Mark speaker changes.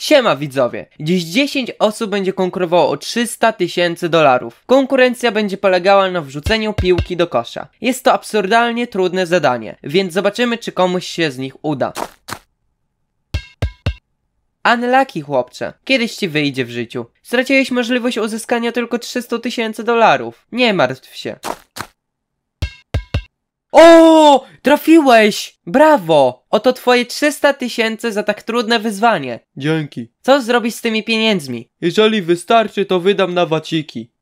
Speaker 1: Siema widzowie! Dziś 10 osób będzie konkurowało o 300 tysięcy dolarów. Konkurencja będzie polegała na wrzuceniu piłki do kosza. Jest to absurdalnie trudne zadanie, więc zobaczymy czy komuś się z nich uda. Unlucky chłopcze, kiedyś ci wyjdzie w życiu. Straciłeś możliwość uzyskania tylko 300 tysięcy dolarów. Nie martw się. O! trafiłeś! Brawo! Oto twoje 300 tysięcy za tak trudne wyzwanie. Dzięki. Co zrobisz z tymi pieniędzmi? Jeżeli wystarczy, to wydam na waciki.